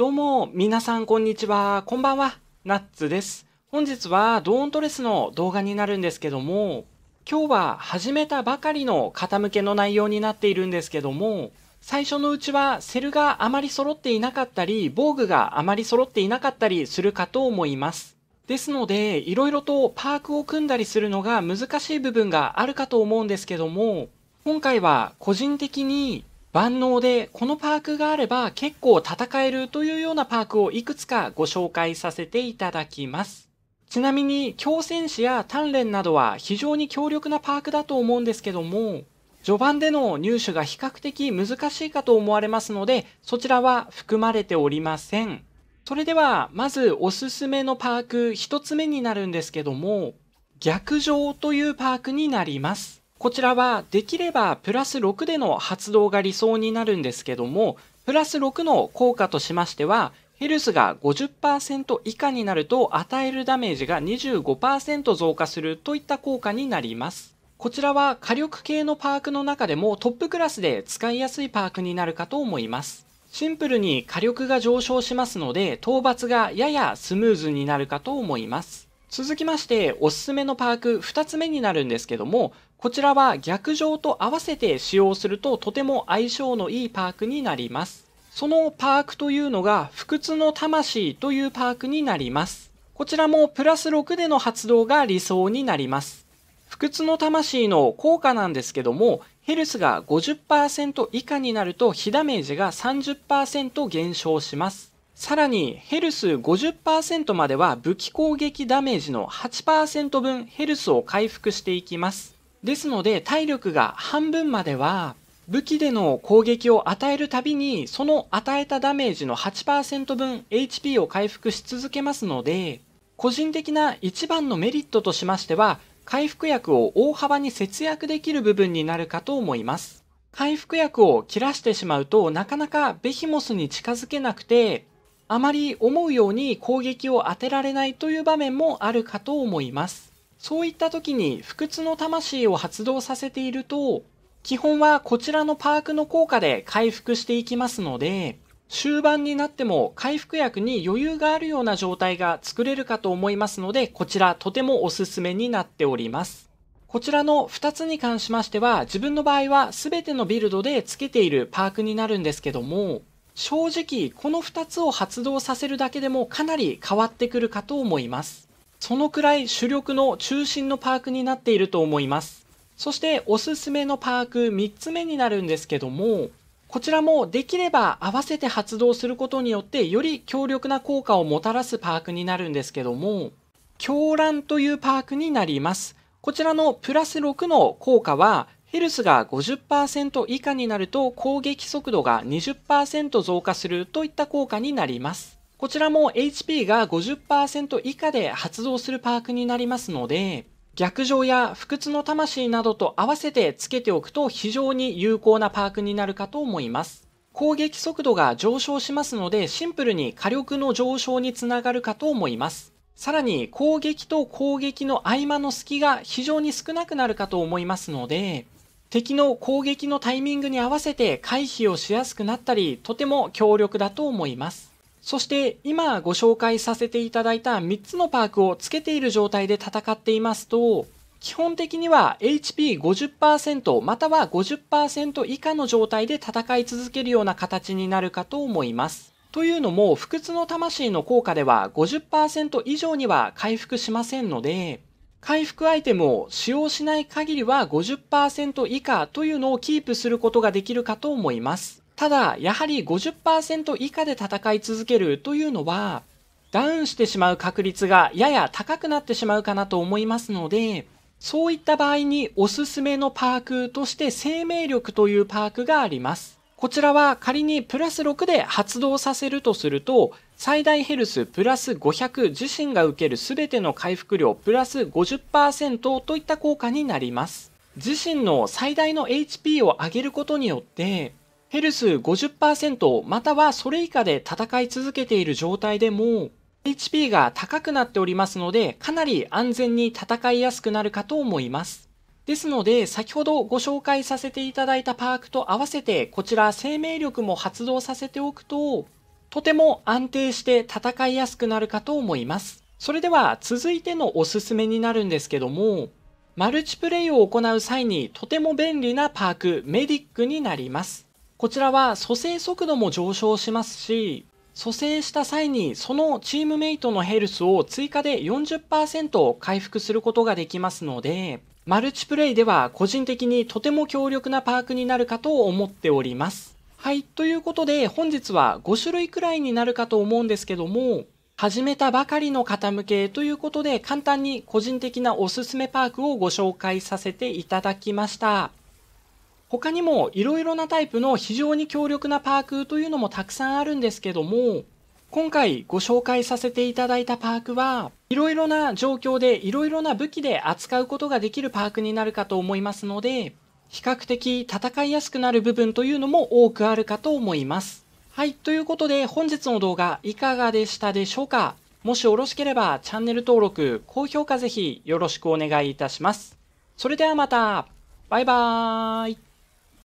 どうも、皆さんこんにちは。こんばんは。ナッツです。本日はドーントレスの動画になるんですけども、今日は始めたばかりの方向けの内容になっているんですけども、最初のうちはセルがあまり揃っていなかったり、防具があまり揃っていなかったりするかと思います。ですので、いろいろとパークを組んだりするのが難しい部分があるかと思うんですけども、今回は個人的に万能でこのパークがあれば結構戦えるというようなパークをいくつかご紹介させていただきます。ちなみに強戦士や鍛錬などは非常に強力なパークだと思うんですけども序盤での入手が比較的難しいかと思われますのでそちらは含まれておりません。それではまずおすすめのパーク一つ目になるんですけども逆上というパークになります。こちらはできればプラス6での発動が理想になるんですけども、プラス6の効果としましては、ヘルスが50%以下になると与えるダメージが25%増加するといった効果になります。こちらは火力系のパークの中でもトップクラスで使いやすいパークになるかと思います。シンプルに火力が上昇しますので、討伐がややスムーズになるかと思います。続きましておすすめのパーク2つ目になるんですけどもこちらは逆上と合わせて使用するととても相性のいいパークになりますそのパークというのが不屈の魂というパークになりますこちらもプラス6での発動が理想になります不屈の魂の効果なんですけどもヘルスが50%以下になると火ダメージが30%減少しますさらにヘルス50%までは武器攻撃ダメージの8%分ヘルスを回復していきます。ですので体力が半分までは武器での攻撃を与えるたびにその与えたダメージの8%分 HP を回復し続けますので個人的な一番のメリットとしましては回復薬を大幅に節約できる部分になるかと思います回復薬を切らしてしまうとなかなかベヒモスに近づけなくてあまり思うように攻撃を当てられないという場面もあるかと思います。そういった時に不屈の魂を発動させていると、基本はこちらのパークの効果で回復していきますので、終盤になっても回復薬に余裕があるような状態が作れるかと思いますので、こちらとてもおすすめになっております。こちらの2つに関しましては、自分の場合は全てのビルドでつけているパークになるんですけども、正直この2つを発動させるだけでもかなり変わってくるかと思いますそのくらい主力の中心のパークになっていると思いますそしておすすめのパーク3つ目になるんですけどもこちらもできれば合わせて発動することによってより強力な効果をもたらすパークになるんですけども狂乱というパークになりますこちらのプラス6の効果はヘルスが50%以下になると攻撃速度が20%増加するといった効果になります。こちらも HP が50%以下で発動するパークになりますので、逆上や不屈の魂などと合わせてつけておくと非常に有効なパークになるかと思います。攻撃速度が上昇しますのでシンプルに火力の上昇につながるかと思います。さらに攻撃と攻撃の合間の隙が非常に少なくなるかと思いますので、敵の攻撃のタイミングに合わせて回避をしやすくなったりとても強力だと思いますそして今ご紹介させていただいた3つのパークをつけている状態で戦っていますと基本的には HP50% または50%以下の状態で戦い続けるような形になるかと思いますというのも不屈の魂の効果では50%以上には回復しませんので回復アイテムを使用しない限りは50%以下というのをキープすることができるかと思います。ただ、やはり50%以下で戦い続けるというのは、ダウンしてしまう確率がやや高くなってしまうかなと思いますので、そういった場合におすすめのパークとして生命力というパークがあります。こちらは仮にプラス6で発動させるとすると、最大ヘルスプラス500自身が受ける全ての回復量プラス50%といった効果になります。自身の最大の HP を上げることによって、ヘルス50%またはそれ以下で戦い続けている状態でも、HP が高くなっておりますので、かなり安全に戦いやすくなるかと思います。ですので、先ほどご紹介させていただいたパークと合わせて、こちら生命力も発動させておくと、とても安定して戦いやすくなるかと思います。それでは続いてのおすすめになるんですけども、マルチプレイを行う際にとても便利なパーク、メディックになります。こちらは蘇生速度も上昇しますし、蘇生した際にそのチームメイトのヘルスを追加で40%回復することができますので、マルチプレイでは個人的にとても強力なパークになるかと思っております。はい。ということで、本日は5種類くらいになるかと思うんですけども、始めたばかりの方向けということで、簡単に個人的なおすすめパークをご紹介させていただきました。他にもいろいろなタイプの非常に強力なパークというのもたくさんあるんですけども、今回ご紹介させていただいたパークはいろいろな状況でいろいろな武器で扱うことができるパークになるかと思いますので、比較的戦いやすくなる部分というのも多くあるかと思います。はい、ということで本日の動画いかがでしたでしょうかもしよろしければチャンネル登録、高評価ぜひよろしくお願いいたします。それではまたバイバーイ